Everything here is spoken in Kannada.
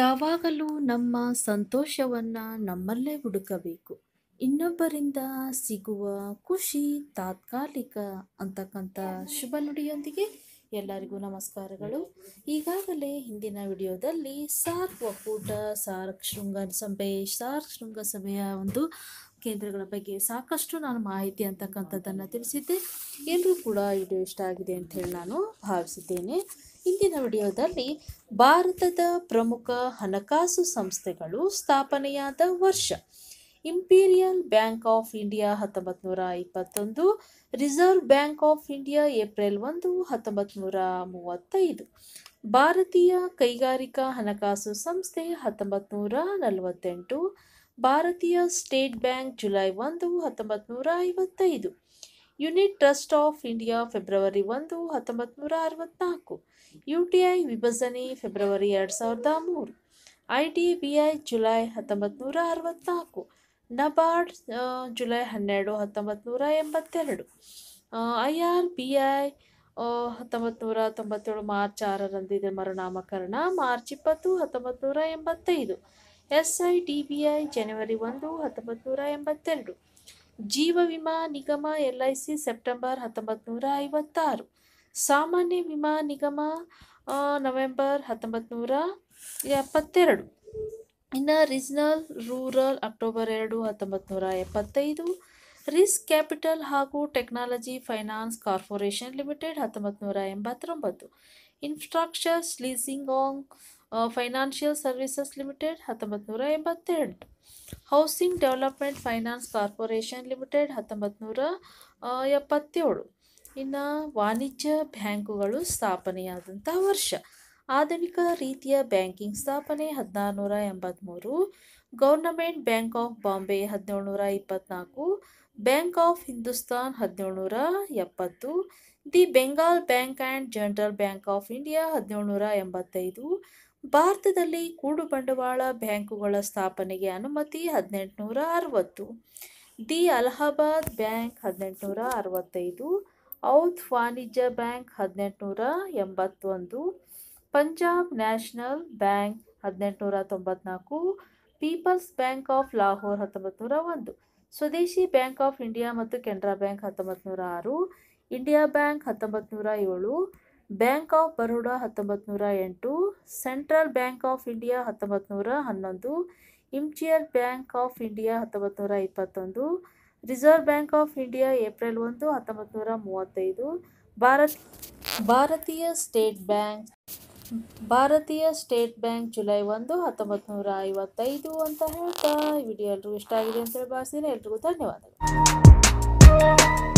ಯಾವಾಗಲೂ ನಮ್ಮ ಸಂತೋಷವನ್ನು ನಮ್ಮಲ್ಲೇ ಹುಡುಕಬೇಕು ಇನ್ನೊಬ್ಬರಿಂದ ಸಿಗುವ ಖುಷಿ ತಾತ್ಕಾಲಿಕ ಅಂತಕ್ಕಂಥ ಶುಭ ನುಡಿಯೊಂದಿಗೆ ಎಲ್ಲರಿಗೂ ನಮಸ್ಕಾರಗಳು ಈಗಾಗಲೇ ಹಿಂದಿನ ವಿಡಿಯೋದಲ್ಲಿ ಸಾರ್ಕ್ ಒಕ್ಕೂಟ ಸಾರ್ಕ್ ಶೃಂಗ ಸಭೆ ಸಾರ್ಕ್ ಶೃಂಗಸಭೆಯ ಒಂದು ಕೇಂದ್ರಗಳ ಬಗ್ಗೆ ಸಾಕಷ್ಟು ನಾನು ಮಾಹಿತಿ ಅಂತಕ್ಕಂಥದ್ದನ್ನು ತಿಳಿಸಿದ್ದೆ ಎಲ್ಲರೂ ಕೂಡ ವಿಡಿಯೋ ಇಷ್ಟ ಆಗಿದೆ ಅಂತ ಹೇಳಿ ನಾನು ಭಾವಿಸಿದ್ದೇನೆ ಇಂದಿನ ವಿಡಿಯೋದಲ್ಲಿ ಭಾರತದ ಪ್ರಮುಖ ಹಣಕಾಸು ಸಂಸ್ಥೆಗಳು ಸ್ಥಾಪನೆಯಾದ ವರ್ಷ ಇಂಪೀರಿಯಲ್ ಬ್ಯಾಂಕ್ ಆಫ್ ಇಂಡಿಯಾ ಹತ್ತೊಂಬತ್ತು ನೂರ ಇಪ್ಪತ್ತೊಂದು reserve bank of India April ಒಂದು ಹತ್ತೊಂಬತ್ತು ನೂರ ಮೂವತ್ತೈದು ಭಾರತೀಯ ಕೈಗಾರಿಕಾ ಹಣಕಾಸು ಸಂಸ್ಥೆ ಹತ್ತೊಂಬತ್ತು ನೂರ ನಲವತ್ತೆಂಟು ಭಾರತೀಯ ಸ್ಟೇಟ್ ಬ್ಯಾಂಕ್ ಜುಲೈ ಒಂದು ಹತ್ತೊಂಬತ್ತು ನೂರ ಐವತ್ತೈದು unit trust of India February ಒಂದು ಹತ್ತೊಂಬತ್ತು ನೂರ ಅರವತ್ತ್ನಾಲ್ಕು ಯು ಟಿ ಐ ವಿಭಜನೆ ಫೆಬ್ರವರಿ ಎರಡು ಸಾವಿರದ ಮೂರು I D B I July ಹತ್ತೊಂಬತ್ತು ನೂರ ಅರವತ್ತ್ನಾಲ್ಕು ನಬಾರ್ಡ್ ಜುಲೈ ಹನ್ನೆರಡು ಹತ್ತೊಂಬತ್ತು ನೂರ ಎಂಬತ್ತೆರಡು ಐ ಆರ್ ಬಿ ಐ ಹತ್ತೊಂಬತ್ತು ನೂರ ತೊಂಬತ್ತೇಳು ಮಾರ್ಚ್ ಆರರಂದಿದೆ ಮರುನಾಮಕರಣ ಮಾರ್ಚ್ ಇಪ್ಪತ್ತು ಹತ್ತೊಂಬತ್ತು ನೂರ ಎಂಬತ್ತೈದು S I D B I January ಒಂದು ಹತ್ತೊಂಬತ್ತು ನೂರ ಎಂಬತ್ತೆರಡು ಜೀವ ವಿಮಾ ನಿಗಮ ಎಲ್ ಐ ಸಿ ಸೆಪ್ಟೆಂಬರ್ ಹತ್ತೊಂಬತ್ತು ನೂರ ಐವತ್ತಾರು ಸಾಮಾನ್ಯ ವಿಮಾ ನಿಗಮ ನವೆಂಬರ್ ಹತ್ತೊಂಬತ್ತು ನೂರ ಎಪ್ಪತ್ತೆರಡು ಇನ್ನು ರೀಜ್ನಲ್ ರೂರಲ್ ಅಕ್ಟೋಬರ್ ಎರಡು ಹತ್ತೊಂಬತ್ತು ನೂರ ಎಪ್ಪತ್ತೈದು ರಿಸ್ಕ್ ಕ್ಯಾಪಿಟಲ್ ಹಾಗೂ ಟೆಕ್ನಾಲಜಿ ಫೈನಾನ್ಸ್ ಕಾರ್ಪೊರೇಷನ್ ಲಿಮಿಟೆಡ್ ಹತ್ತೊಂಬತ್ತು ನೂರ ಎಂಬತ್ತೊಂಬತ್ತು infrastructures leasing and financial services limited ಹತ್ತೊಂಬತ್ತು ನೂರ ಎಂಬತ್ತೆರಡು housing development finance corporation limited ಹತ್ತೊಂಬತ್ತು ನೂರ ಎಪ್ಪತ್ತೇಳು ಇನ್ನು ವಾಣಿಜ್ಯ ಬ್ಯಾಂಕುಗಳು ಸ್ಥಾಪನೆಯಾದಂಥ ವರ್ಷ ಆಧುನಿಕ ರೀತಿಯ ಬ್ಯಾಂಕಿಂಗ್ ಸ್ಥಾಪನೆ ಹದಿನಾರು ನೂರ ಎಂಬತ್ತ್ಮೂರು ಗೌರ್ನಮೆಂಟ್ ಬ್ಯಾಂಕ್ ಆಫ್ ಬಾಂಬೆ ಹದಿನೇಳು ನೂರ ಇಪ್ಪತ್ತ್ನಾಲ್ಕು ಬ್ಯಾಂಕ್ ಆಫ್ ಹಿಂದೂಸ್ತಾನ್ ಹದಿನೇಳು ನೂರ ಎಪ್ಪತ್ತು the Bengal bank and general bank of India ಹದಿನೇಳು ನೂರ ಎಂಬತ್ತೈದು ಭಾರತದಲ್ಲಿ ಕೂಡು ಬಂಡವಾಳ ಬ್ಯಾಂಕುಗಳ ಸ್ಥಾಪನೆಗೆ ಅನುಮತಿ ಹದಿನೆಂಟುನೂರ ಅರವತ್ತು ದಿ ಅಲಹಾಬಾದ್ ಬ್ಯಾಂಕ್ ಹದಿನೆಂಟುನೂರ ಅರವತ್ತೈದು ಔತ್ ವಾಣಿಜ್ಯ ಬ್ಯಾಂಕ್ ಹದಿನೆಂಟುನೂರ ಎಂಬತ್ತೊಂದು ಪಂಜಾಬ್ ನ್ಯಾಷನಲ್ ಬ್ಯಾಂಕ್ ಹದಿನೆಂಟುನೂರ ತೊಂಬತ್ನಾಲ್ಕು ಪೀಪಲ್ಸ್ ಬ್ಯಾಂಕ್ ಆಫ್ ಲಾಹೋರ್ ಹತ್ತೊಂಬತ್ತು ನೂರ ಒಂದು ಸ್ವದೇಶಿ ಬ್ಯಾಂಕ್ ಆಫ್ ಇಂಡಿಯಾ ಮತ್ತು ಕೆನರಾ ಬ್ಯಾಂಕ್ ಹತ್ತೊಂಬತ್ತು ನೂರ ಆರು ಇಂಡಿಯಾ ಬ್ಯಾಂಕ್ ಹತ್ತೊಂಬತ್ತು ನೂರ ಏಳು ಬ್ಯಾಂಕ್ ಆಫ್ ಬರೋಡಾ ಹತ್ತೊಂಬತ್ತು ನೂರ ಎಂಟು ಸೆಂಟ್ರಲ್ ಬ್ಯಾಂಕ್ ಆಫ್ ಇಂಡಿಯಾ ಹತ್ತೊಂಬತ್ತು ನೂರ ಹನ್ನೊಂದು ಇಮ್ಚಿಯಲ್ ಬ್ಯಾಂಕ್ ಆಫ್ ಇಂಡಿಯಾ ಹತ್ತೊಂಬತ್ತು ನೂರ ಇಪ್ಪತ್ತೊಂದು reserve bank of India April ಒಂದು ಹತ್ತೊಂಬತ್ತು ನೂರ ಮೂವತ್ತೈದು Bharat Bharatiya state bank Bharatiya state bank July ಒಂದು ಹತ್ತೊಂಬತ್ತು ನೂರ ಐವತ್ತೈದು ಅಂತ ಹೇಳ್ತಾ ವಿಡಿಯೋ ಎಲ್ರಿಗೂ ಇಷ್ಟ ಆಗಿದೆ ಅಂತ ಹೇಳಿ ಎಲ್ರಿಗೂ ಧನ್ಯವಾದಗಳು